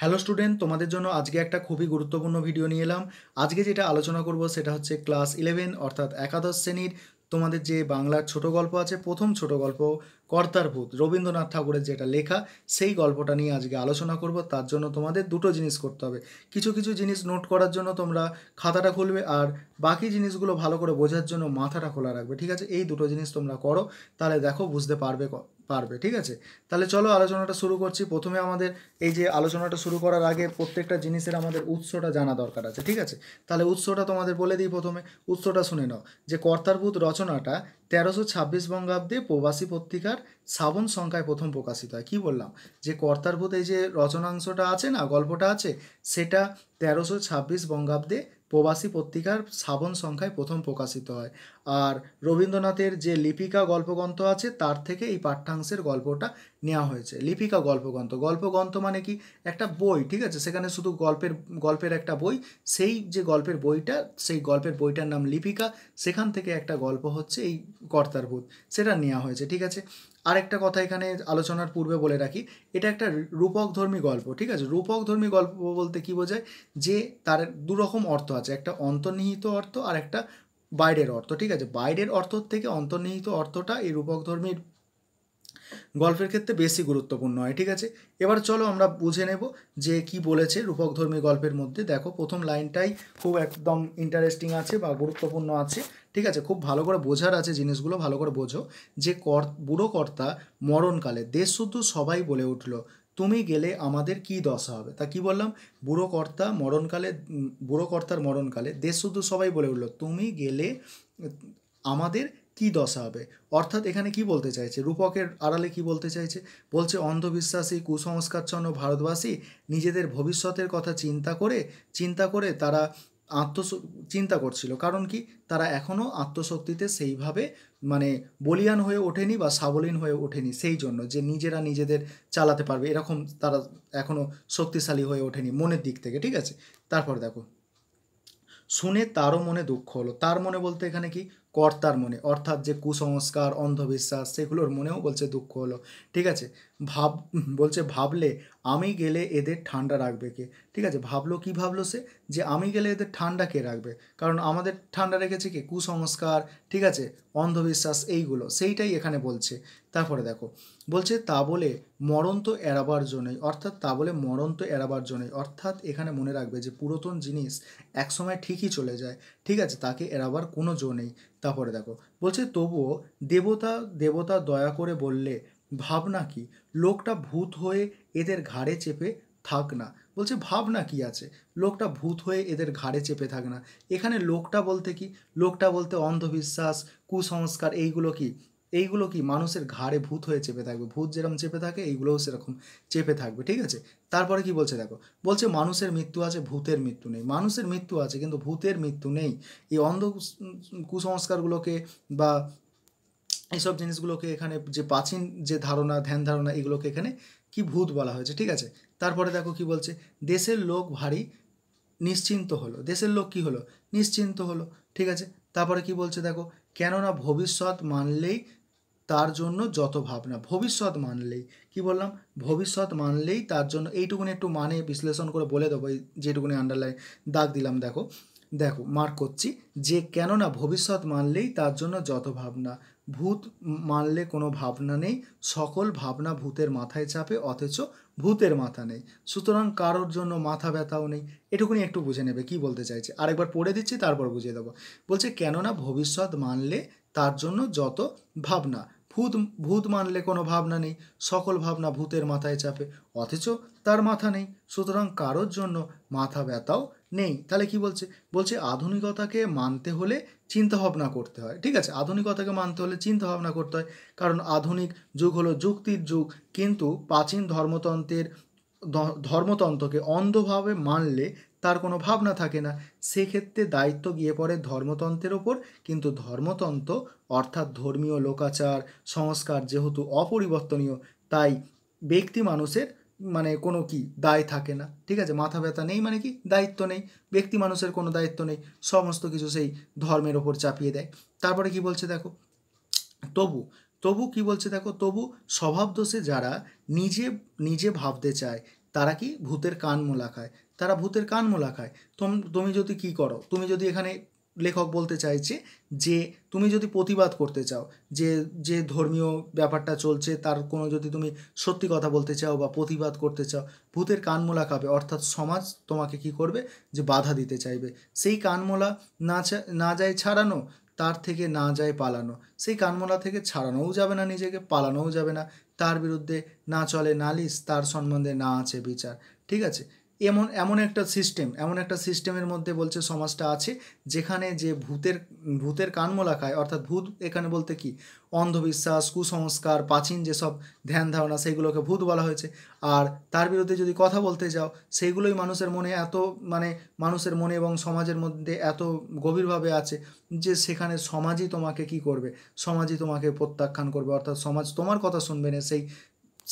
hello student তোমাদের জন্য আজকে একটা খুবই গুরুত্বপূর্ণ ভিডিও নিয়ে এলাম আজকে যেটা আলোচনা করব সেটা হচ্ছে ক্লাস ইলেভেন অর্থাৎ একাদশ শ্রেণীর তোমাদের যে বাংলার ছোট গল্প আছে প্রথম ছোট গল্প কর্তার ভূত রবীন্দ্রনাথ ঠাকুরের যেটা লেখা সেই গল্পটা নিয়ে আজকে আলোচনা করব তার জন্য তোমাদের দুটো জিনিস করতে হবে কিছু কিছু জিনিস নোট করার জন্য তোমরা খাতাটা খুলবে আর বাকি জিনিসগুলো ভালো করে বোঝার জন্য মাথাটা খোলা রাখবে ঠিক আছে এই দুটো জিনিস তোমরা করো তাহলে দেখো বুঝতে পারবে পারবে ঠিক আছে তাহলে চলো আলোচনাটা শুরু করছি প্রথমে আমাদের এই যে আলোচনাটা শুরু করার আগে প্রত্যেকটা জিনিসের আমাদের উৎসটা জানা দরকার আছে ঠিক আছে তাহলে উৎসটা তোমাদের বলে দিই প্রথমে উৎসটা শুনে নাও যে কর্তারপুত রচনাটা তেরোশো ছাব্বিশ বঙ্গাব্দে প্রবাসী পত্রিকার শ্রাবণ সংখ্যায় প্রথম প্রকাশিত হয় কী বললাম যে কর্তারপুত এই যে রচনাংশটা আছে না গল্পটা আছে সেটা তেরোশো ছাব্বিশ বঙ্গাব্দে প্রবাসী পত্রিকার শ্রাবণ সংখ্যায় প্রথম প্রকাশিত হয় আর রবীন্দ্রনাথের যে লিপিকা গল্পগ্রন্থ আছে তার থেকে এই পাঠ্যাংশের গল্পটা নেওয়া হয়েছে লিপিকা গল্পগ্রন্থ গল্পগ্রন্থ মানে কি একটা বই ঠিক আছে সেখানে শুধু গল্পের গল্পের একটা বই সেই যে গল্পের বইটা সেই গল্পের বইটার নাম লিপিকা সেখান থেকে একটা গল্প হচ্ছে এই কর্তার ভূত সেটা নেওয়া হয়েছে ঠিক আছে আরেকটা কথা এখানে আলোচনার পূর্বে বলে রাখি এটা একটা রূপকধর্মী গল্প ঠিক আছে রূপকধর্মী গল্প বলতে কি বোঝায় যে তার দুরকম অর্থ আছে একটা অন্তর্নিহিত অর্থ আর একটা বাইরের অর্থ ঠিক আছে বাইরের অর্থ থেকে অন্তর্নিহিত অর্থটা এই রূপকধর্মীর গল্পের ক্ষেত্রে বেশি গুরুত্বপূর্ণ হয় ঠিক আছে এবার চলো আমরা বুঝে নেব যে কি বলেছে রূপকধর্মী গল্পের মধ্যে দেখো প্রথম লাইনটাই খুব একদম ইন্টারেস্টিং আছে বা গুরুত্বপূর্ণ আছে ঠিক আছে খুব ভালো করে বোঝার আছে জিনিসগুলো ভালো করে বোঝো যে কর বুড়ো কর্তা মরণকালে দেশ শুদ্ধ সবাই বলে উঠল তুমি গেলে আমাদের কি দশা হবে তা কি বললাম বুড়ো কর্তা মরণকালে বুড়ো কর্তার মরণকালে দেশ শুদ্ধ সবাই বলে উঠল তুমি গেলে আমাদের কি দশা হবে অর্থাৎ এখানে কি বলতে চাইছে রূপকের আড়ালে কি বলতে চাইছে বলছে অন্ধবিশ্বাসী কুসংস্কারচ্ছন্ন ভারতবাসী নিজেদের ভবিষ্যতের কথা চিন্তা করে চিন্তা করে তারা আত্ম চিন্তা করছিল কারণ কি তারা এখনও আত্মশক্তিতে সেইভাবে মানে বলিয়ান হয়ে ওঠেনি বা সাবলীন হয়ে ওঠেনি সেই জন্য যে নিজেরা নিজেদের চালাতে পারবে এরকম তারা এখনও শক্তিশালী হয়ে ওঠেনি মনের দিক থেকে ঠিক আছে তারপর দেখো শুনে তারও মনে দুঃখ হলো তার মনে বলতে এখানে কি কর্তার মনে অর্থাৎ যে কুসংস্কার অন্ধবিশ্বাস সেগুলোর মনেও বলছে দুঃখ হলো ঠিক আছে ভাব বলছে ভাবলে আমি গেলে এদের ঠান্ডা রাখবে কে ঠিক আছে ভাবলো কি ভাবলো সে যে আমি গেলে এদের ঠান্ডা কে রাখবে কারণ আমাদের ঠান্ডা রেখেছে কে কুসংস্কার ঠিক আছে অন্ধবিশ্বাস এইগুলো সেইটাই এখানে বলছে তারপরে দেখো বলছে তা বলে মরণ তো এড়াবার জন্যই অর্থাৎ তা বলে মরণ তো এড়াবার জন্যই অর্থাৎ এখানে মনে রাখবে যে পুরাতন জিনিস একসময় ঠিকই চলে যায় ঠিক আছে তাকে এড়াবার কোনো জো নেই তারপরে দেখো বলছে তবুও দেবতা দেবতা দয়া করে বললে ভাবনা কি লোকটা ভূত হয়ে এদের ঘাড়ে চেপে থাক না বলছে ভাবনা কি আছে লোকটা ভূত হয়ে এদের ঘাড়ে চেপে থাক না এখানে লোকটা বলতে কি লোকটা বলতে অন্ধবিশ্বাস কুসংস্কার এইগুলো কি এইগুলো কি মানুষের ঘাড়ে ভূত হয়ে চেপে থাকবে ভূত যেরকম চেপে থাকে এইগুলোও সেরকম চেপে থাকবে ঠিক আছে তারপরে কি বলছে দেখো বলছে মানুষের মৃত্যু আছে ভূতের মৃত্যু নেই মানুষের মৃত্যু আছে কিন্তু ভূতের মৃত্যু নেই এই অন্ধ কুসংস্কারগুলোকে বা এইসব জিনিসগুলোকে এখানে যে প্রাচীন যে ধারণা ধ্যান ধারণা এগুলোকে এখানে কি ভূত বলা হয়েছে ঠিক আছে তারপরে দেখো কি বলছে দেশের লোক ভারী নিশ্চিন্ত হলো দেশের লোক কি হলো নিশ্চিন্ত হলো ঠিক আছে তারপরে কি বলছে দেখো কেননা ভবিষ্যৎ মানলেই তার জন্য যত ভাবনা ভবিষ্যৎ মানলেই কি বললাম ভবিষ্যৎ মানলেই তার জন্য এইটুকুনি একটু মানে বিশ্লেষণ করে বলে দেবো এই যেটুকুনি আন্ডারলাইন দাগ দিলাম দেখো দেখো মার্ক করছি যে কেননা ভবিষ্যৎ মানলেই তার জন্য যত ভাবনা ভূত মানলে কোনো ভাবনা নেই সকল ভাবনা ভূতের মাথায় চাপে অথচ ভূতের মাথা নেই সুতরাং কারোর জন্য মাথা ব্যথাও নেই এটুকুনি একটু বুঝে নেবে কি বলতে চাইছে আরেকবার পড়ে দিচ্ছি তারপর বুঝিয়ে দেবো বলছে কেননা ভবিষ্যৎ মানলে তার জন্য যত ভাবনা ভূত ভূত মানলে কোনো ভাবনা নেই সকল ভাবনা ভূতের মাথায় চাপে অথচ তার মাথা নেই সুতরাং কারোর জন্য মাথা ব্যথাও নেই তাহলে কি বলছে বলছে আধুনিকতাকে মানতে হলে চিন্তাভাবনা করতে হয় ঠিক আছে আধুনিকতাকে মানতে হলে চিন্তাভাবনা করতে হয় কারণ আধুনিক যুগ হলো যুক্তির যুগ কিন্তু প্রাচীন ধর্মতন্ত্রের ধর্মতন্ত্রকে অন্ধভাবে মানলে তার কোনো ভাবনা থাকে না সেক্ষেত্রে দায়িত্ব গিয়ে পড়ে ধর্মতন্ত্রের ওপর কিন্তু ধর্মতন্ত্র অর্থাৎ ধর্মীয় লোকাচার সংস্কার যেহেতু অপরিবর্তনীয় তাই ব্যক্তি মানুষের মানে কোনো কি দায় থাকে না ঠিক আছে মাথা ব্যথা নেই মানে কি দায়িত্ব নেই ব্যক্তি মানুষের কোনো দায়িত্ব নেই সমস্ত কিছু সেই ধর্মের ওপর চাপিয়ে দেয় তারপরে কি বলছে দেখো তবু তবু কি বলছে দেখো তবু স্বভাব দোষে যারা নিজে নিজে ভাবতে চায় তারা কি ভূতের কান মোলা খায় তারা ভূতের কান মোলা খায় তুমি যদি কি করো তুমি যদি এখানে লেখক বলতে চাইছে যে তুমি যদি প্রতিবাদ করতে চাও যে যে ধর্মীয় ব্যাপারটা চলছে তার কোনো যদি তুমি সত্যি কথা বলতে চাও বা প্রতিবাদ করতে চাও ভূতের কানমোলা খাবে অর্থাৎ সমাজ তোমাকে কি করবে যে বাধা দিতে চাইবে সেই কানমোলা না না যায় ছাড়ানো তার থেকে না যায় পালানো সেই কানমোলা থেকে ছাড়ানোও যাবে না নিজেকে পালানোও যাবে না তার বিরুদ্ধে না চলে নালিশ তার সম্বন্ধে না আছে বিচার ঠিক আছে এমন এমন একটা সিস্টেম এমন একটা সিস্টেমের মধ্যে বলছে সমাজটা আছে যেখানে যে ভূতের ভূতের কানমোলা খায় অর্থাৎ ভূত এখানে বলতে কি অন্ধবিশ্বাস কুসংস্কার প্রাচীন যেসব ধ্যান ধারণা সেইগুলোকে ভূত বলা হয়েছে আর তার বিরুদ্ধে যদি কথা বলতে যাও সেইগুলোই মানুষের মনে এত মানে মানুষের মনে এবং সমাজের মধ্যে এত গভীরভাবে আছে যে সেখানে সমাজই তোমাকে কি করবে সমাজই তোমাকে প্রত্যাখ্যান করবে অর্থাৎ সমাজ তোমার কথা শুনবে না সেই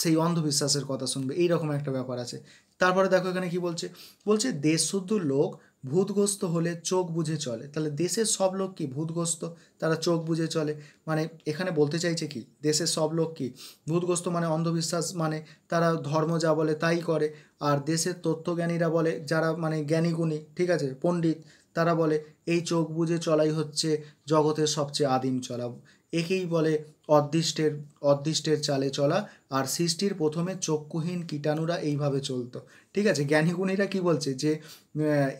সেই অন্ধবিশ্বাসের কথা শুনবে এইরকম একটা ব্যাপার আছে তারপরে দেখো এখানে কি বলছে বলছে দেশ শুদ্ধ লোক ভূতগ্রস্ত হলে চোখ বুঝে চলে তাহলে দেশের সব লোক কি ভূতগ্রস্ত তারা চোখ বুঝে চলে মানে এখানে বলতে চাইছে কি দেশের সব লোক কি ভূতগ্রস্ত মানে অন্ধবিশ্বাস মানে তারা ধর্ম যা বলে তাই করে আর দেশের তত্ত্বজ্ঞানীরা বলে যারা মানে জ্ঞানীগুণী ঠিক আছে পণ্ডিত তারা বলে এই চোখ বুঝে চলাই হচ্ছে জগতের সবচেয়ে আদিম চলা একেই বলে অদৃষ্টের অদৃষ্টের চালে চলা আর সৃষ্টির প্রথমে চক্ষুহীন কীটাণুরা এইভাবে চলতো ঠিক আছে জ্ঞানীগুণীরা কি বলছে যে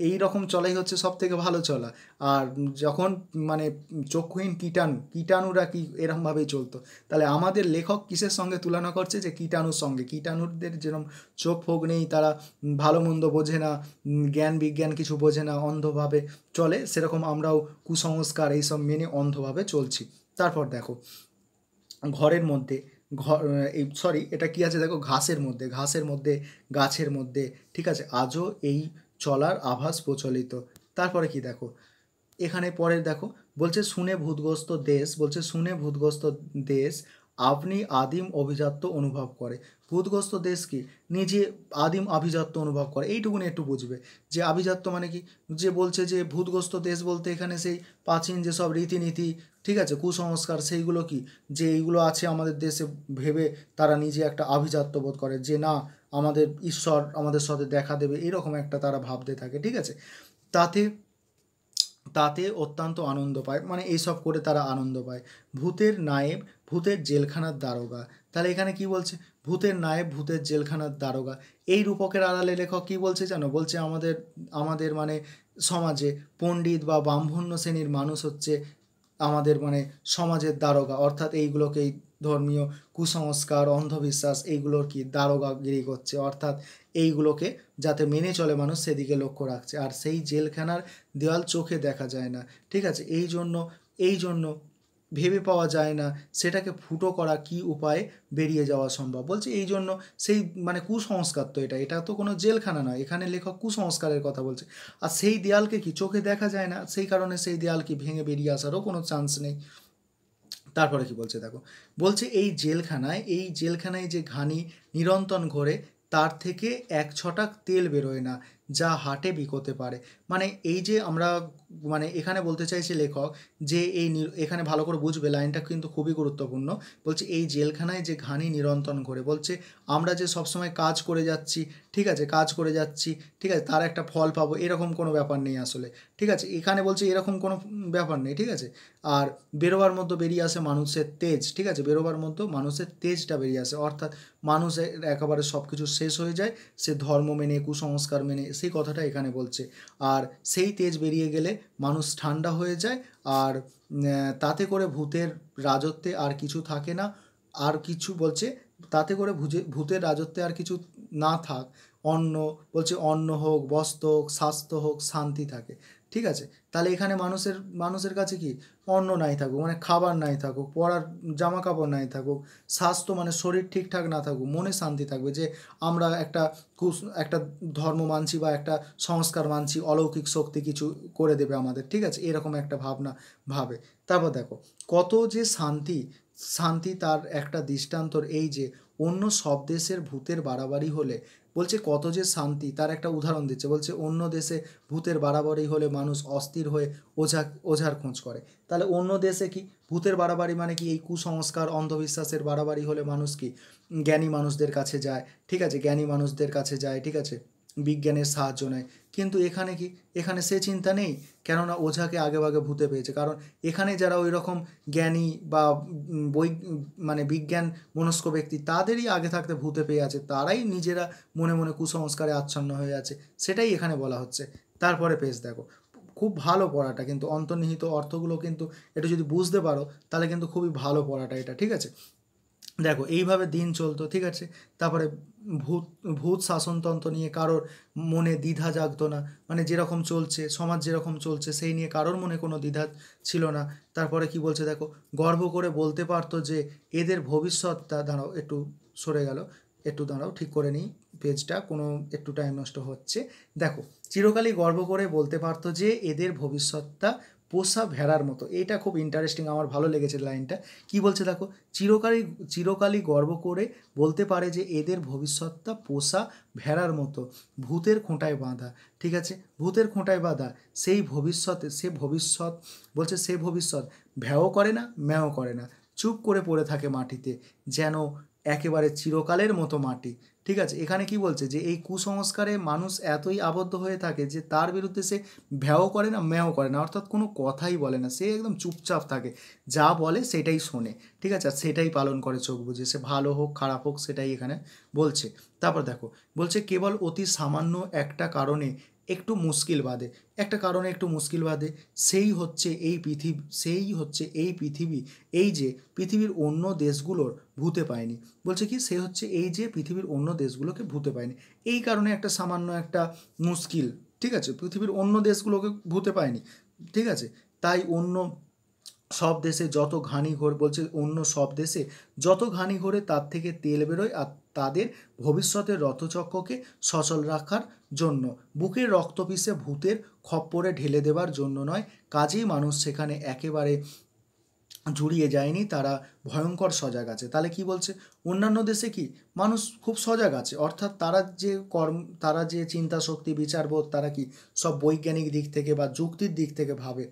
এই রকম চলাই হচ্ছে সব থেকে ভালো চলা আর যখন মানে চক্ষুহীন কীটাণু কীটাণুরা কি এরকমভাবেই চলতো তাহলে আমাদের লেখক কিসের সঙ্গে তুলনা করছে যে কীটাণুর সঙ্গে কীটাণুদের যেরকম চোখ ফোক নেই তারা ভালো মন্দ বোঝে না জ্ঞান বিজ্ঞান কিছু বোঝে না অন্ধভাবে চলে সেরকম আমরাও কুসংস্কার এইসব মেনে অন্ধভাবে চলছি তারপর দেখো ঘরের মধ্যে ঘর এই সরি এটা কি আছে দেখো ঘাসের মধ্যে ঘাসের মধ্যে গাছের মধ্যে ঠিক আছে আজও এই চলার আভাস প্রচলিত তারপরে কি দেখো এখানে পরে দেখো বলছে শুনে ভূতগ্রস্ত দেশ বলছে শুনে ভূতগ্রস্ত দেশ আপনি আদিম অভিজাত্য অনুভব করে ভূতগ্রস্ত দেশকে নিজে আদিম আভিজাত্য অনুভব করে এইটুকুনি একটু বুঝবে যে আভিজাত্য মানে কি যে বলছে যে ভূতগ্রস্ত দেশ বলতে এখানে সেই প্রাচীন যেসব রীতিনীতি ঠিক আছে কুসংস্কার সেইগুলো কি যে এইগুলো আছে আমাদের দেশে ভেবে তারা নিজে একটা আভিজাত্য বোধ করে যে না আমাদের ঈশ্বর আমাদের সাথে দেখা দেবে এরকম একটা তারা ভাবতে থাকে ঠিক আছে তাতে তাতে অত্যন্ত আনন্দ পায় মানে এইসব করে তারা আনন্দ পায় ভূতের নায়েব ভূতের জেলখানার দারোগা তাহলে এখানে কি বলছে ভূতের নায়েব ভূতের জেলখানার দারোগা এই রূপকের আড়ালে লেখক কি বলছে জানো বলছে আমাদের আমাদের মানে সমাজে পণ্ডিত বা ব্রাহ্মণ্য শ্রেণীর মানুষ হচ্ছে আমাদের মানে সমাজের দারোগা অর্থাৎ এইগুলোকেই ধর্মীয় কুসংস্কার অন্ধবিশ্বাস এইগুলোর কি দারোগাগিরি করছে অর্থাৎ এইগুলোকে যাতে মেনে চলে মানুষ সেদিকে লক্ষ্য রাখছে আর সেই জেলখানার দেওয়াল চোখে দেখা যায় না ঠিক আছে এই জন্য এই জন্য ভেবে পাওয়া যায় না সেটাকে ফুটো করা কি উপায়ে বেরিয়ে যাওয়া সম্ভব বলছে এই জন্য সেই মানে কুসংস্কার তো এটা এটা তো কোনো জেলখানা নয় এখানে লেখক কুসংস্কারের কথা বলছে আর সেই দেয়ালকে কি চোখে দেখা যায় না সেই কারণে সেই দেয়াল কি ভেঙে বেরিয়ে আসারও কোনো চান্স নেই তারপরে কি বলছে দেখো বলছে এই জেলখানায় এই জেলখানায় যে ঘানি নিরন্তন ঘোরে তার থেকে এক ছটাক তেল বেরোয় না যা হাটে বিকোতে পারে মানে এই যে আমরা মানে এখানে বলতে চাইছি লেখক যে এই এখানে ভালো করে বুঝবে লাইনটা কিন্তু খুবই গুরুত্বপূর্ণ বলছে এই জেলখানায় যে ঘানি নিরন্তন করে বলছে আমরা যে সবসময় কাজ করে যাচ্ছি ঠিক আছে কাজ করে যাচ্ছি ঠিক আছে তার একটা ফল পাবো এরকম কোনো ব্যাপার নেই আসলে ঠিক আছে এখানে বলছে এরকম কোনো ব্যাপার নেই ঠিক আছে আর বেরোবার মধ্যে বেরিয়ে আসে মানুষের তেজ ঠিক আছে বেরোবার মধ্যে মানুষের তেজটা বেরিয়ে আসে অর্থাৎ মানুষের একেবারে সব কিছু শেষ হয়ে যায় সে ধর্ম মেনে কুসংস্কার মেনে সেই কথাটা এখানে বলছে আর সেই তেজ বেরিয়ে গেলে মানুষ ঠান্ডা হয়ে যায় আর তাতে করে ভূতের রাজত্বে আর কিছু থাকে না আর কিছু বলছে তাতে করে ভুজে ভূতের রাজত্বে আর কিছু না থাক অন্ন বলছে অন্ন হোক বস্ত্র হোক স্বাস্থ্য হোক শান্তি থাকে ঠিক আছে তাহলে এখানে মানুষের মানুষের কাছে কি অন্ন নাই থাকুক মানে খাবার নাই থাকুক পরার জামা কাপড় নাই থাকুক স্বাস্থ্য মানে শরীর ঠিকঠাক না থাকুক মনে শান্তি থাকবে যে আমরা একটা কুস একটা ধর্ম মানছি বা একটা সংস্কার মানছি অলৌকিক শক্তি কিছু করে দেবে আমাদের ঠিক আছে এরকম একটা ভাবনা ভাবে তারপর দেখো কত যে শান্তি শান্তি তার একটা দৃষ্টান্তর এই যে অন্য সব দেশের ভূতের বাড়াবাড়ি হলে বলছে কত যে শান্তি তার একটা উদাহরণ দিচ্ছে বলছে অন্য দেশে ভূতের বাড়াবাড়ি হলে মানুষ অস্থির হয়ে ওঝা ওঝার খোঁজ করে তাহলে অন্য দেশে কি ভূতের বাড়াবাড়ি মানে কি এই কুসংস্কার অন্ধবিশ্বাসের বাড়াবাড়ি হলে মানুষ কি জ্ঞানী মানুষদের কাছে যায় ঠিক আছে জ্ঞানী মানুষদের কাছে যায় ঠিক আছে বিজ্ঞানের সাহায্য নেয় কিন্তু এখানে কি এখানে সে চিন্তা নেই কেননা ওঝাকে আগেভাগে ভূতে পেয়েছে কারণ এখানে যারা ওই রকম জ্ঞানী বা বৈ মানে বিজ্ঞান মনস্ক ব্যক্তি তাদেরই আগে থাকতে ভূতে পেয়ে আছে তারাই নিজেরা মনে মনে কুসংস্কারে আচ্ছন্ন হয়ে আছে সেটাই এখানে বলা হচ্ছে তারপরে পেজ দেখো খুব ভালো পড়াটা কিন্তু অন্তর্নিহিত অর্থগুলো কিন্তু এটা যদি বুঝতে পারো তাহলে কিন্তু খুবই ভালো পড়াটা এটা ঠিক আছে দেখো এইভাবে দিন চলতো ঠিক আছে তারপরে ভূত ভূত শাসনতন্ত্র নিয়ে কারোর মনে দ্বিধা জাগতো না মানে যেরকম চলছে সমাজ যেরকম চলছে সেই নিয়ে কারোর মনে কোনো দ্বিধা ছিল না তারপরে কি বলছে দেখো গর্ব করে বলতে পারতো যে এদের ভবিষ্যৎটা দাঁড়াও একটু সরে গেল একটু দাঁড়াও ঠিক করে নিই পেজটা কোনো একটু টাইম নষ্ট হচ্ছে দেখো চিরকালই গর্ব করে বলতে পারতো যে এদের ভবিষ্যৎটা পোষা ভেড়ার মতো এটা খুব ইন্টারেস্টিং আমার ভালো লেগেছে লাইনটা কি বলছে দেখো চিরকালই চিরকালই গর্ব করে বলতে পারে যে এদের ভবিষ্যৎটা পোষা ভেড়ার মতো ভূতের খোঁটায় বাঁধা ঠিক আছে ভূতের খোঁটায় বাঁধা সেই ভবিষ্যতে সে ভবিষ্যৎ বলছে সে ভবিষ্যৎ ভ্যাও করে না ম্যাও করে না চুপ করে পড়ে থাকে মাটিতে যেন একেবারে চিরকালের মতো মাটি ঠিক আছে এখানে কি বলছে যে এই কুসংস্কারে মানুষ এতই আবদ্ধ হয়ে থাকে যে তার বিরুদ্ধে সে ভ্যাও করে না ম্যাও করে না অর্থাৎ কোনো কথাই বলে না সে একদম চুপচাপ থাকে যা বলে সেটাই শোনে ঠিক আছে আর সেটাই পালন করে চোখ বুঝে সে ভালো হোক খারাপ হোক সেটাই এখানে বলছে তারপর দেখো বলছে কেবল অতি সামান্য একটা কারণে একটু মুশকিল বাদে একটা কারণে একটু মুশকিল বাদে সেই হচ্ছে এই পৃথিবী সেই হচ্ছে এই পৃথিবী এই যে পৃথিবীর অন্য দেশগুলোর ভূতে পায়নি বলছে কি সে হচ্ছে এই যে পৃথিবীর অন্য দেশগুলোকে ভূতে পায়নি এই কারণে একটা সামান্য একটা মুশকিল ঠিক আছে পৃথিবীর অন্য দেশগুলোকে ভূতে পায়নি ঠিক আছে তাই অন্য সব দেশে যত ঘানি ঘোর বলছে অন্য সব দেশে যত ঘানি ঘোরে তার থেকে তেল বেরোয় আর তাদের ভবিষ্যতের রথচক্রকে সচল রাখার জন্য বুকের রক্তপিসে ভূতের খপ্পরে ঢেলে দেবার জন্য নয় কাজেই মানুষ সেখানে একেবারে জুড়িয়ে যায়নি তারা ভয়ঙ্কর সজাগ আছে তাহলে কি বলছে অন্যান্য দেশে কি মানুষ খুব সজাগ আছে অর্থাৎ তারা যে কর্ম তারা যে চিন্তা শক্তি বিচারবোধ তারা কি সব বৈজ্ঞানিক দিক থেকে বা যুক্তির দিক থেকে ভাবে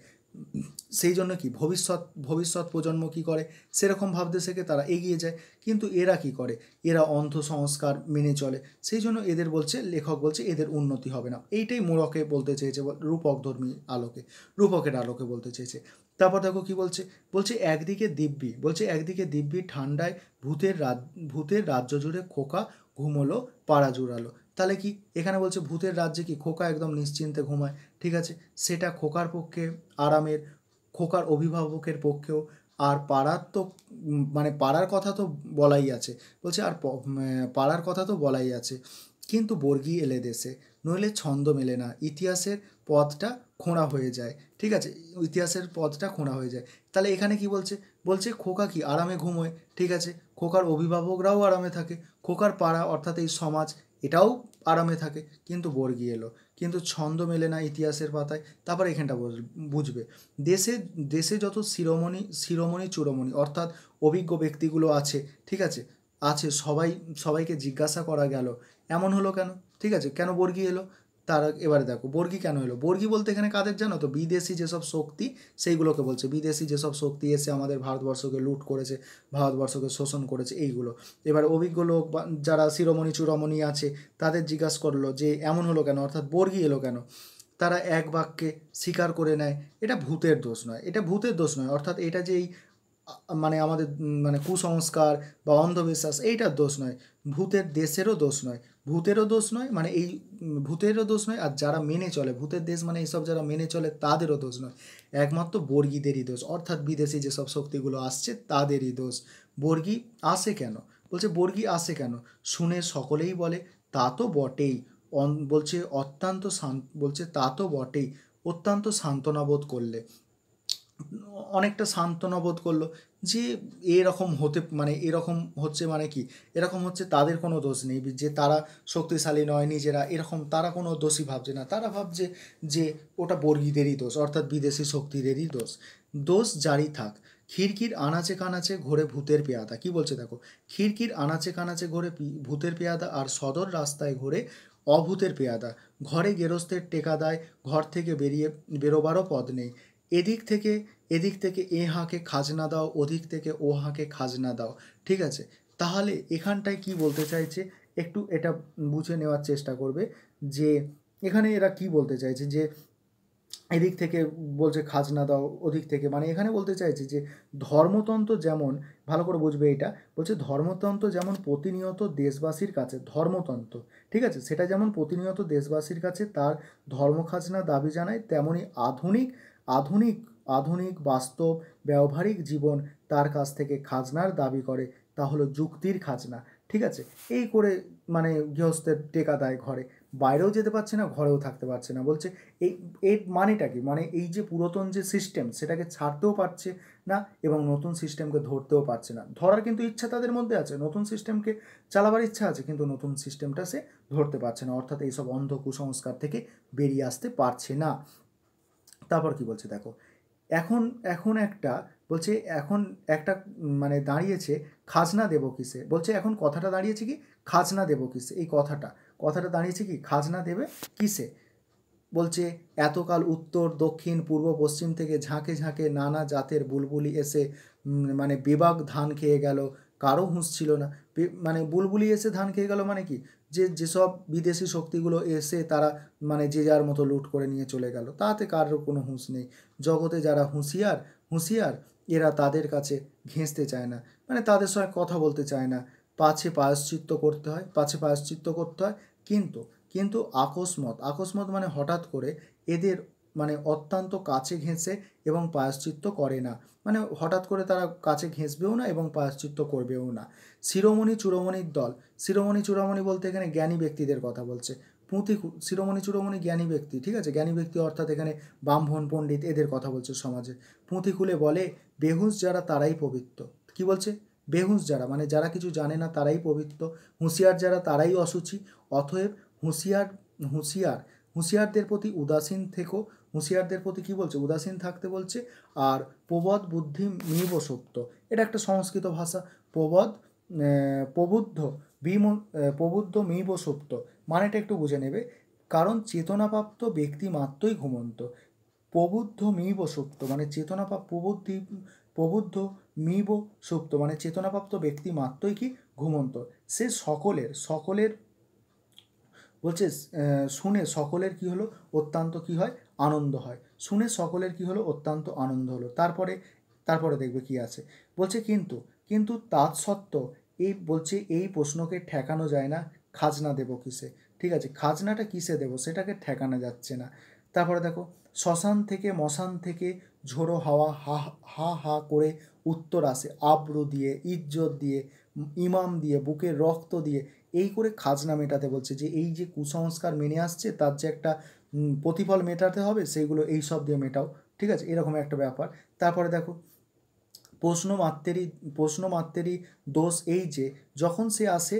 সেই জন্য কি ভবিষ্যৎ ভবিষ্যৎ প্রজন্ম কি করে সেরকম ভাবতে শেখে তারা এগিয়ে যায় কিন্তু এরা কি করে এরা অন্ধ সংস্কার মেনে চলে সেই জন্য এদের বলছে লেখক বলছে এদের উন্নতি হবে না এইটাই মূরকে বলতে চেয়েছে রূপক ধর্মী আলোকে রূপকের আলোকে বলতে চেয়েছে তারপর দেখো কি বলছে বলছে একদিকে দিব্যি বলছে একদিকে দিব্যি ঠান্ডায় ভূতের রাজ ভূতের রাজ্য জুড়ে খোকা ঘুমলো পাড়া জুড়ালো তাহলে কি এখানে বলছে ভূতের রাজ্যে কি খোকা একদম নিশ্চিন্তে ঘুমায় ঠিক আছে সেটা খোকার পক্ষে আরামের খোকার অভিভাবকের পক্ষেও আর পাড়ার তো মানে পাড়ার কথা তো বলাই আছে বলছে আর পাড়ার কথা তো বলাই আছে কিন্তু বর্গি এলে দেশে নইলে ছন্দ মেলে না ইতিহাসের পথটা খোঁড়া হয়ে যায় ঠিক আছে ইতিহাসের পথটা খোঁড়া হয়ে যায় তাহলে এখানে কি বলছে বলছে খোকা কি আরামে ঘুমোয় ঠিক আছে খোকার অভিভাবকরাও আরামে থাকে খোকার পাড়া অর্থাৎ এই সমাজ এটাও আরামে থাকে কিন্তু বর্গি এলো কিন্তু ছন্দ মেলে না ইতিহাসের পাতায় তারপর এখানটা বুঝবে দেশে দেশে যত শিরোমণি শিরোমণি চূড়মণি অর্থাৎ অভিজ্ঞ ব্যক্তিগুলো আছে ঠিক আছে আছে সবাই সবাইকে জিজ্ঞাসা করা গেল এমন হলো কেন ঠিক আছে কেন বর্গি এলো তার এবারে দেখো বর্গি কেন এলো বর্গি বলতে এখানে কাদের জানো তো বিদেশি যেসব শক্তি সেইগুলোকে বলছে বিদেশি যেসব শক্তি এসে আমাদের ভারতবর্ষকে লুট করেছে ভারতবর্ষকে শোষণ করেছে এইগুলো এবার অভিজ্ঞ লোক যারা শিরোমণি চূড়মণি আছে তাদের জিজ্ঞাস করলো যে এমন হলো কেন অর্থাৎ বর্গি এলো কেন তারা এক বাক্যে স্বীকার করে নেয় এটা ভূতের দোষ নয় এটা ভূতের দোষ নয় অর্থাৎ এটা যে এই মানে আমাদের মানে কুসংস্কার বা অন্ধবিশ্বাস এইটার দোষ নয় ভূতের দেশেরও দোষ নয় ভূতেরও দোষ নয় মানে এই ভূতেরও দোষ নয় আর যারা মেনে চলে ভূতের দেশ মানে এইসব যারা মেনে চলে তাদেরও দোষ নয় একমাত্র বর্গীদেরই দোষ অর্থাৎ বিদেশি যেসব শক্তিগুলো আসছে তাদেরই দোষ বর্গী আসে কেন বলছে বর্গী আসে কেন শুনে সকলেই বলে তা তো বটেই বলছে অত্যন্ত শান্ত বলছে তা তো বটেই অত্যন্ত শান্তনাবোধ করলে অনেকটা শান্তনাবোধ করলো যে এরকম হতে মানে এরকম হচ্ছে মানে কি এরকম হচ্ছে তাদের কোনো দোষ নেই যে তারা শক্তিশালী নয় নিজেরা এরকম তারা কোনো দোষী ভাবছে না তারা ভাবছে যে ওটা বর্গীদেরই দোষ অর্থাৎ বিদেশি শক্তিদেরই দোষ দোষ জারি থাক খিড়কির আনাচে কানাচে ঘোরে ভূতের পেয়াদা কি বলছে দেখো খিড়কির আনাচে কানাচে ঘোরে ভূতের পেয়াদা আর সদর রাস্তায় ঘোরে অভূতের পেয়াদা ঘরে গেরস্তের টেকা দেয় ঘর থেকে বেরিয়ে বেরোবারও পদ নেই এদিক থেকে এদিক থেকে এ হাঁকে খাজনা দাও ওদিক থেকে ও হাঁকে খাজনা দাও ঠিক আছে তাহলে এখানটায় কি বলতে চাইছে একটু এটা বুঝে নেওয়ার চেষ্টা করবে যে এখানে এরা কি বলতে চাইছে যে এদিক থেকে বলছে খাজনা দাও ওদিক থেকে মানে এখানে বলতে চাইছে যে ধর্মতন্ত্র যেমন ভালো করে বুঝবে এটা বলছে ধর্মতন্ত্র যেমন প্রতিনিয়ত দেশবাসীর কাছে ধর্মতন্ত্র ঠিক আছে সেটা যেমন প্রতিনিয়ত দেশবাসীর কাছে তার ধর্ম খাজনা দাবি জানায় তেমনই আধুনিক আধুনিক আধুনিক বাস্তব ব্যবহারিক জীবন তার কাছ থেকে খাজনার দাবি করে তা হলো যুক্তির খাজনা ঠিক আছে এই করে মানে গৃহস্থের টেকা দেয় ঘরে বাইরেও যেতে পারছে না ঘরেও থাকতে পারছে না বলছে এই এর মানেটা কি মানে এই যে পুরাতন যে সিস্টেম সেটাকে ছাড়তেও পারছে না এবং নতুন সিস্টেমকে ধরতেও পারছে না ধরার কিন্তু ইচ্ছা তাদের মধ্যে আছে নতুন সিস্টেমকে চালাবার ইচ্ছা আছে কিন্তু নতুন সিস্টেমটা সে ধরতে পারছে না অর্থাৎ এইসব অন্ধ কুসংস্কার থেকে বেরিয়ে আসতে পারছে না তারপর কি বলছে দেখো এখন এখন একটা বলছে এখন একটা মানে দাঁড়িয়েছে খাজনা দেবো কিসে বলছে এখন কথাটা দাঁড়িয়েছে কি খাজনা দেবো কিসে এই কথাটা কথাটা দাঁড়িয়েছে কি খাজনা দেবে কিসে বলছে এতকাল উত্তর দক্ষিণ পূর্ব পশ্চিম থেকে ঝাঁকে ঝাঁকে নানা জাতের বুলবুলি এসে মানে বিবাগ ধান খেয়ে গেল কারো হুঁশ ছিল না মানে বুলবুলি এসে ধান খেয়ে গেল মানে কি যে যেসব বিদেশি শক্তিগুলো এসে তারা মানে যে যার মতো লুট করে নিয়ে চলে গেল তাতে কারোর কোনো হুঁশ নেই জগতে যারা হুঁশিয়ার হুঁশিয়ার এরা তাদের কাছে ঘেঁষতে চায় না মানে তাদের সঙ্গে কথা বলতে চায় না পাছে পায়শ্চিত্ত করতে হয় পাছে পায়শ্চিত্ত করতে হয় কিন্তু কিন্তু আকস্মত আকস্মত মানে হঠাৎ করে এদের মানে অত্যন্ত কাছে ঘেঁষে এবং প্রায়শ্চিত্ত করে না মানে হঠাৎ করে তারা কাছে ঘেঁষবেও না এবং প্রায়শ্চিত্ত করবেও না শিরোমণি চূড়মণির দল শিরোমণি চূড়মণি বলতে এখানে জ্ঞানী ব্যক্তিদের কথা বলছে পুঁতি শিরোমণি চূড়মণি জ্ঞানী ব্যক্তি ঠিক আছে জ্ঞানী ব্যক্তি অর্থাৎ এখানে ব্রাহ্মণ পণ্ডিত এদের কথা বলছে সমাজে পুঁতি খুলে বলে বেহুস যারা তারাই পবিত্র কি বলছে বেহুস যারা মানে যারা কিছু জানে না তারাই পবিত্র হুঁশিয়ার যারা তারাই অসুচি অতএব হুঁশিয়ার হুঁশিয়ার হুঁশিয়ারদের প্রতি উদাসীন থেকেও হুঁশিয়ারদের প্রতি কি বলছে উদাসীন থাকতে বলছে আর প্রবদ বুদ্ধি মিব সত্য এটা একটা সংস্কৃত ভাষা প্রবদ প্রবুদ্ধ বিম প্রবুদ্ধ মিব সত্য মানেটা একটু বুঝে নেবে কারণ চেতনাপ্রাপ্ত ব্যক্তি মাত্রই ঘুমন্ত প্রবুদ্ধ মিব সুপ্ত মানে চেতনা প্রবুদ্ধি প্রবুদ্ধ মিব সুপ্ত মানে চেতনাপ্রাপ্ত ব্যক্তি মাত্রই কি ঘুমন্ত সে সকলের সকলের বলছে শুনে সকলের কি হলো অত্যন্ত কি হয় আনন্দ হয় শুনে সকলের কি হলো অত্যন্ত আনন্দ হলো তারপরে তারপরে দেখবে কি আছে বলছে কিন্তু কিন্তু তৎসত্ত্বেও এই বলছে এই প্রশ্নকে ঠেকানো যায় না খাজনা দেবো কিসে ঠিক আছে খাজনাটা কিসে দেবো সেটাকে ঠেকানো যাচ্ছে না তারপরে দেখো শ্মশান থেকে মশান থেকে ঝোড়ো হাওয়া হা হা হা করে উত্তর আসে আব্রু দিয়ে ইজ্জত দিয়ে ইমাম দিয়ে বুকে রক্ত দিয়ে এই করে খাজনা মেটাতে বলছে যে এই যে কুসংস্কার মেনে আসছে তার যে একটা প্রতিফল মেটাতে হবে সেইগুলো এই সব দিয়ে মেটাও ঠিক আছে এরকম একটা ব্যাপার তারপরে দেখো প্রশ্ন মাত্রেরই প্রশ্ন মাত্রেরই দোষ এই যে যখন সে আসে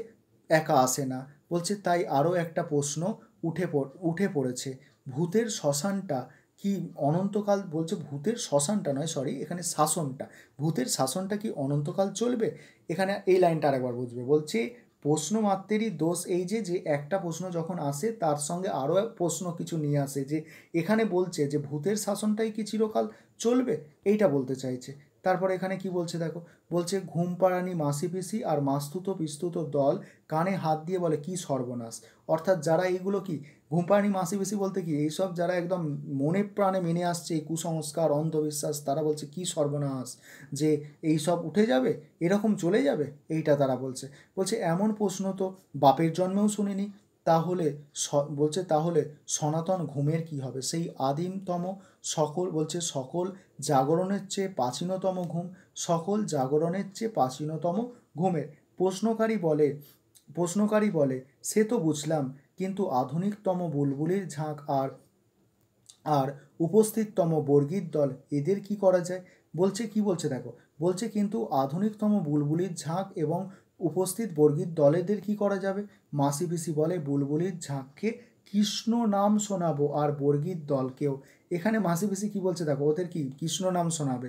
একা আসে না বলছে তাই আরও একটা প্রশ্ন উঠে পড় উঠে পড়েছে ভূতের শ্মশানটা কি অনন্তকাল বলছে ভূতের শ্মশানটা নয় সরি এখানে শাসনটা ভূতের শাসনটা কি অনন্তকাল চলবে এখানে এই লাইনটা আরেকবার বুঝবে বলছে প্রশ্ন মাত্রেরই দোষ এই যে যে একটা প্রশ্ন যখন আসে তার সঙ্গে আরও প্রশ্ন কিছু নিয়ে আসে যে এখানে বলছে যে ভূতের শাসনটাই কি চিরকাল চলবে এইটা বলতে চাইছে তারপরে এখানে কি বলছে দেখো বলছে ঘুম পাড়ানি মাসি পিসি আর মাস্তুত পিস্তুত দল কানে হাত দিয়ে বলে কি সর্বনাশ অর্থাৎ যারা এইগুলো কি ঘুম পাড়ানি মাসি পিসি বলতে কি এইসব যারা একদম মনে প্রাণে মেনে আসছে এই কুসংস্কার অন্ধবিশ্বাস তারা বলছে কি সর্বনাশ যে এই সব উঠে যাবে এরকম চলে যাবে এইটা তারা বলছে বলছে এমন প্রশ্ন তো বাপের জন্মেও শুনিনি তাহলে বলছে তাহলে সনাতন ঘুমের কি হবে সেই আদিমতম সকল বলছে সকল জাগরণের চেয়ে প্রাচীনতম ঘুম সকল জাগরণের চেয়ে প্রাচীনতম ঘুমের প্রশ্নকারী বলে প্রশ্নকারী বলে সে তো বুঝলাম কিন্তু আধুনিকতম বুলবুলির ঝাঁক আর আর উপস্থিততম বর্গীর দল এদের কি করা যায় বলছে কি বলছে দেখো বলছে কিন্তু আধুনিকতম বুলবুলির ঝাঁক এবং উপস্থিত বর্গীর দলেদের কি করা যাবে মাসি পিসি বলে বুলবুলির ঝাঁককে কৃষ্ণ নাম শোনাবো আর বর্গীর দলকেও এখানে মাসি পিসি কী বলছে দেখো ওদের কি কৃষ্ণ নাম শোনাবে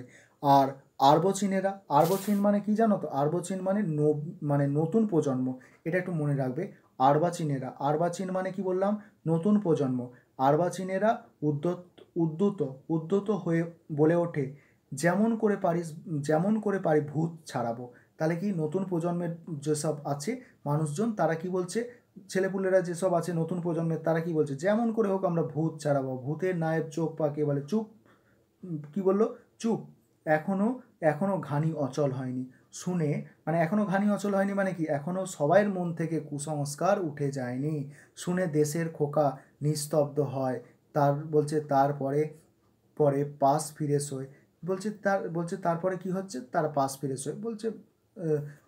আর আরবচিনেরা আরবচিন মানে কি জানো তো আরবচিন মানে মানে নতুন প্রজন্ম এটা একটু মনে রাখবে আর্বাচিনেরা আর্বাচিন মানে কি বললাম নতুন প্রজন্ম আর্বাচিনেরা উদ্যত উদ্যত উদ্যত হয়ে বলে ওঠে যেমন করে পারিস যেমন করে পারি ভূত ছাড়াবো তাহলে কি নতুন প্রজন্মের যেসব আছে মানুষজন তারা কি বলছে ছেলেপুলেরা যেসব আছে নতুন প্রজন্মের তারা কি বলছে যেমন করে হোক আমরা ভূত ছাড়াবো ভূতের নায়ের চোখ পাকে বলে চুপ কি বললো চুপ এখনও এখনও ঘানি অচল হয়নি শুনে মানে এখনও ঘানি অচল হয়নি মানে কি এখনও সবাইয়ের মন থেকে কুসংস্কার উঠে যায়নি শুনে দেশের খোকা নিস্তব্ধ হয় তার বলছে তারপরে পরে পাশ ফিরে শোয় বলছে তার বলছে তারপরে কি হচ্ছে তার পাশ ফিরে শোয় বলছে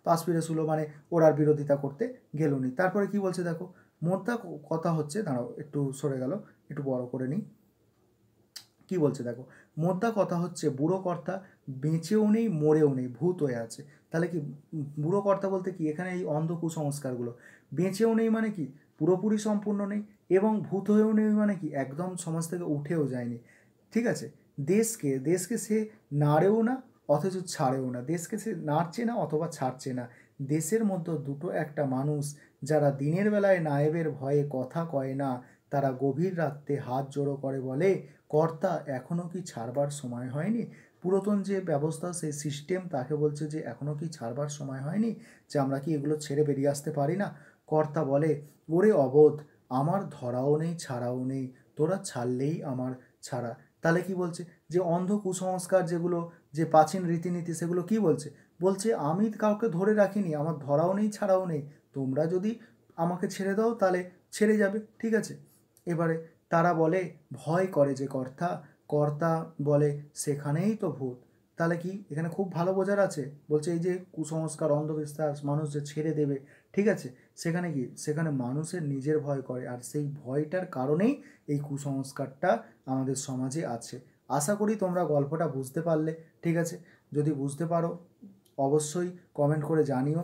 পাশ ফিরেছিল মানে ওরার বিরোধিতা করতে গেল নি তারপরে কি বলছে দেখো মোদ্দা কথা হচ্ছে দাঁড়াও একটু সরে গেল একটু বড় করে নিই কি বলছে দেখো মোদ্দা কথা হচ্ছে বুড়ো কর্তা বেঁচেও নেই মরেও নেই ভূত হয়ে আছে তাহলে কি বুড়ো কর্তা বলতে কি এখানে এই অন্ধ কুসংস্কারগুলো বেঁচেও নেই মানে কি পুরোপুরি সম্পূর্ণ নেই এবং ভূত হয়েও নেই মানে কি একদম সমাজ থেকে উঠেও যায়নি ঠিক আছে দেশকে দেশকে সে নাড়েও না অথচ ছাড়েও না দেশকে সে নাড়ছে না অথবা ছাড়ছে না দেশের মধ্যে দুটো একটা মানুষ যারা দিনের বেলায় নায়েবের ভয়ে কথা কয় না তারা গভীর রাত্রে হাত জোড়ো করে বলে কর্তা এখনও কি ছাড়বার সময় হয়নি পুরাতন যে ব্যবস্থা সেই সিস্টেম তাকে বলছে যে এখনও কি ছাড়বার সময় হয়নি যে আমরা কি এগুলো ছেড়ে বেরিয়ে আসতে পারি না কর্তা বলে ওরে অবোধ আমার ধরাও নেই ছাড়াও নেই তোরা ছাড়লেই আমার ছাড়া তাহলে কি বলছে যে অন্ধ কুসংস্কার যেগুলো যে প্রাচীন রীতিনীতি সেগুলো কি বলছে বলছে আমি কাউকে ধরে রাখিনি আমার ধরাও নেই ছাড়াও নেই তোমরা যদি আমাকে ছেড়ে দাও তাহলে ছেড়ে যাবে ঠিক আছে এবারে তারা বলে ভয় করে যে কর্তা কর্তা বলে সেখানেই তো ভূত তাহলে কি এখানে খুব ভালো বোঝার আছে বলছে এই যে কুসংস্কার অন্ধবিশ্বাস মানুষ যে ছেড়ে দেবে ঠিক আছে সেখানে কি সেখানে মানুষের নিজের ভয় করে আর সেই ভয়টার কারণেই এই কুসংস্কারটা আমাদের সমাজে আছে আশা করি তোমরা গল্পটা বুঝতে পারলে ঠিক আছে যদি বুঝতে পারো অবশ্যই কমেন্ট করে জানিও